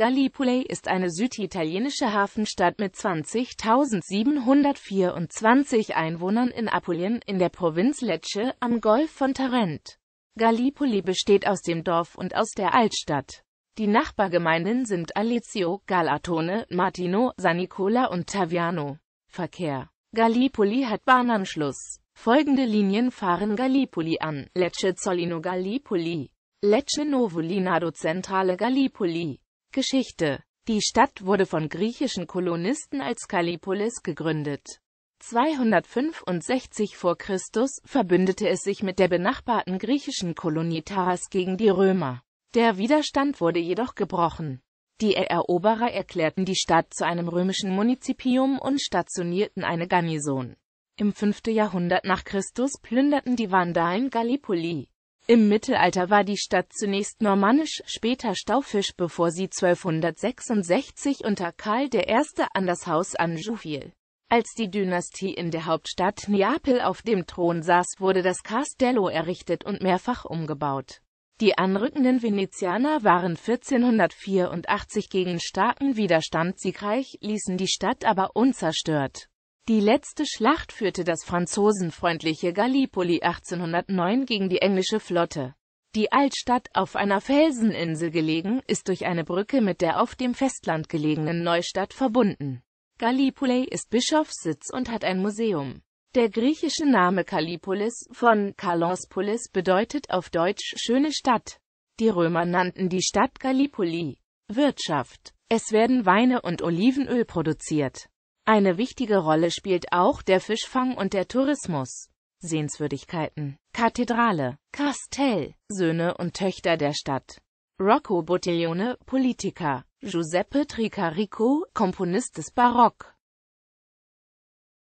Gallipoli ist eine süditalienische Hafenstadt mit 20.724 Einwohnern in Apulien in der Provinz Lecce am Golf von Tarent. Gallipoli besteht aus dem Dorf und aus der Altstadt. Die Nachbargemeinden sind Alizio, Galatone, Martino, San Nicola und Taviano. Verkehr Gallipoli hat Bahnanschluss. Folgende Linien fahren Gallipoli an. Lecce Zollino Gallipoli. Lecce Novo Centrale Gallipoli. Geschichte. Die Stadt wurde von griechischen Kolonisten als Kallipolis gegründet. 265 v. Chr. verbündete es sich mit der benachbarten griechischen Kolonie Taras gegen die Römer. Der Widerstand wurde jedoch gebrochen. Die Eroberer erklärten die Stadt zu einem römischen Munizipium und stationierten eine Garnison. Im 5. Jahrhundert nach Christus plünderten die Vandalen Gallipoli. Im Mittelalter war die Stadt zunächst normannisch, später staufisch, bevor sie 1266 unter Karl I. an das Haus Anjou fiel. Als die Dynastie in der Hauptstadt Neapel auf dem Thron saß, wurde das Castello errichtet und mehrfach umgebaut. Die anrückenden Venezianer waren 1484 gegen starken Widerstand siegreich, ließen die Stadt aber unzerstört. Die letzte Schlacht führte das franzosenfreundliche Gallipoli 1809 gegen die englische Flotte. Die Altstadt, auf einer Felseninsel gelegen, ist durch eine Brücke mit der auf dem Festland gelegenen Neustadt verbunden. Gallipoli ist Bischofssitz und hat ein Museum. Der griechische Name Kallipolis von Kalospolis bedeutet auf Deutsch schöne Stadt. Die Römer nannten die Stadt Gallipoli. Wirtschaft. Es werden Weine und Olivenöl produziert. Eine wichtige Rolle spielt auch der Fischfang und der Tourismus. Sehenswürdigkeiten, Kathedrale, Castell Söhne und Töchter der Stadt. Rocco Bottiglione, Politiker. Giuseppe Tricarico, Komponist des Barock.